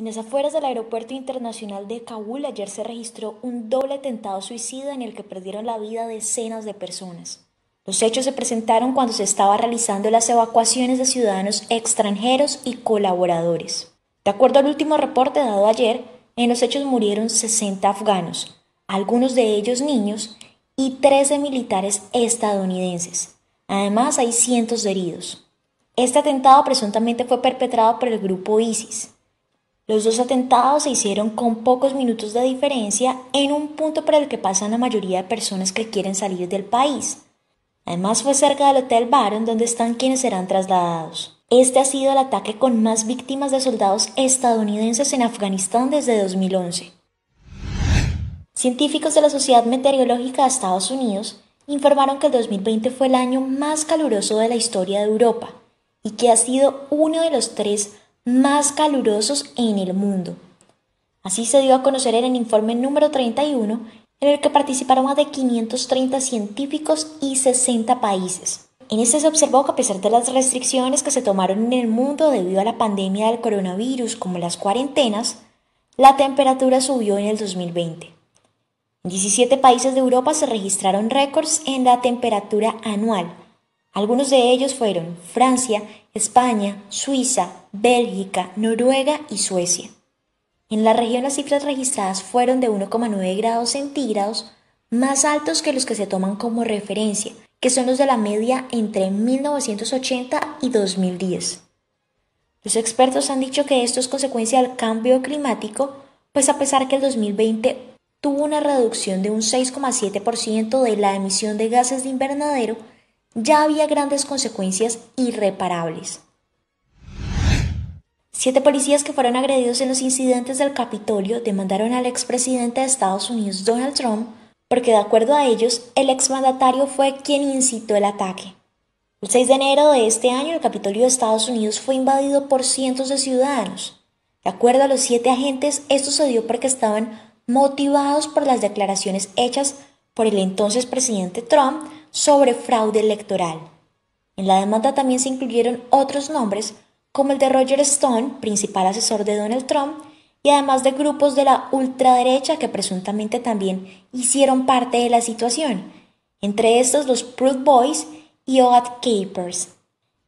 En las afueras del Aeropuerto Internacional de Kabul ayer se registró un doble atentado suicida en el que perdieron la vida decenas de personas. Los hechos se presentaron cuando se estaba realizando las evacuaciones de ciudadanos extranjeros y colaboradores. De acuerdo al último reporte dado ayer, en los hechos murieron 60 afganos, algunos de ellos niños, y 13 militares estadounidenses. Además, hay cientos de heridos. Este atentado presuntamente fue perpetrado por el grupo ISIS. Los dos atentados se hicieron con pocos minutos de diferencia en un punto por el que pasan la mayoría de personas que quieren salir del país. Además fue cerca del Hotel Baron donde están quienes serán trasladados. Este ha sido el ataque con más víctimas de soldados estadounidenses en Afganistán desde 2011. Científicos de la Sociedad Meteorológica de Estados Unidos informaron que el 2020 fue el año más caluroso de la historia de Europa y que ha sido uno de los tres más calurosos en el mundo. Así se dio a conocer en el informe número 31, en el que participaron más de 530 científicos y 60 países. En este se observó que a pesar de las restricciones que se tomaron en el mundo debido a la pandemia del coronavirus, como las cuarentenas, la temperatura subió en el 2020. En 17 países de Europa se registraron récords en la temperatura anual, algunos de ellos fueron Francia, España, Suiza, Bélgica, Noruega y Suecia. En la región las cifras registradas fueron de 1,9 grados centígrados, más altos que los que se toman como referencia, que son los de la media entre 1980 y 2010. Los expertos han dicho que esto es consecuencia del cambio climático, pues a pesar que el 2020 tuvo una reducción de un 6,7% de la emisión de gases de invernadero, ya había grandes consecuencias irreparables. Siete policías que fueron agredidos en los incidentes del Capitolio demandaron al expresidente de Estados Unidos Donald Trump porque de acuerdo a ellos, el exmandatario fue quien incitó el ataque. El 6 de enero de este año, el Capitolio de Estados Unidos fue invadido por cientos de ciudadanos. De acuerdo a los siete agentes, esto sucedió porque estaban motivados por las declaraciones hechas por el entonces presidente Trump sobre fraude electoral. En la demanda también se incluyeron otros nombres, como el de Roger Stone, principal asesor de Donald Trump, y además de grupos de la ultraderecha que presuntamente también hicieron parte de la situación, entre estos los Proud Boys y Oath Capers.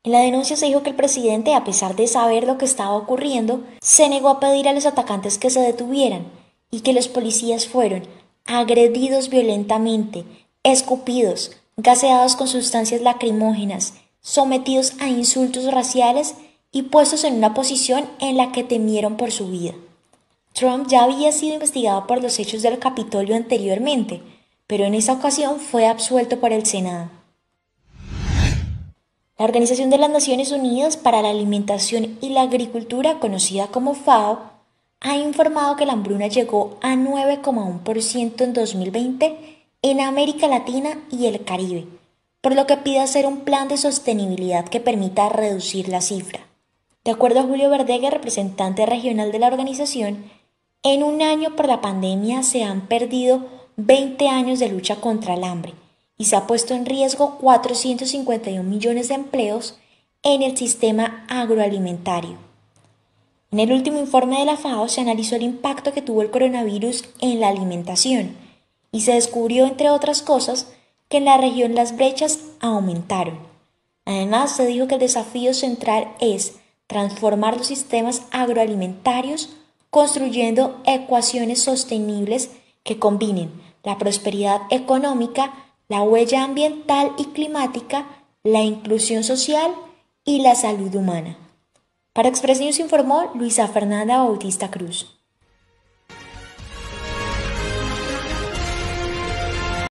En la denuncia se dijo que el presidente, a pesar de saber lo que estaba ocurriendo, se negó a pedir a los atacantes que se detuvieran y que los policías fueron agredidos violentamente, escupidos, gaseados con sustancias lacrimógenas, sometidos a insultos raciales y puestos en una posición en la que temieron por su vida. Trump ya había sido investigado por los hechos del Capitolio anteriormente, pero en esa ocasión fue absuelto por el Senado. La Organización de las Naciones Unidas para la Alimentación y la Agricultura, conocida como FAO, ha informado que la hambruna llegó a 9,1% en 2020 en América Latina y el Caribe, por lo que pide hacer un plan de sostenibilidad que permita reducir la cifra. De acuerdo a Julio verdegue representante regional de la organización, en un año por la pandemia se han perdido 20 años de lucha contra el hambre y se ha puesto en riesgo 451 millones de empleos en el sistema agroalimentario. En el último informe de la FAO se analizó el impacto que tuvo el coronavirus en la alimentación y se descubrió, entre otras cosas, que en la región las brechas aumentaron. Además, se dijo que el desafío central es transformar los sistemas agroalimentarios construyendo ecuaciones sostenibles que combinen la prosperidad económica, la huella ambiental y climática, la inclusión social y la salud humana. Para Express News informó Luisa Fernanda Bautista Cruz.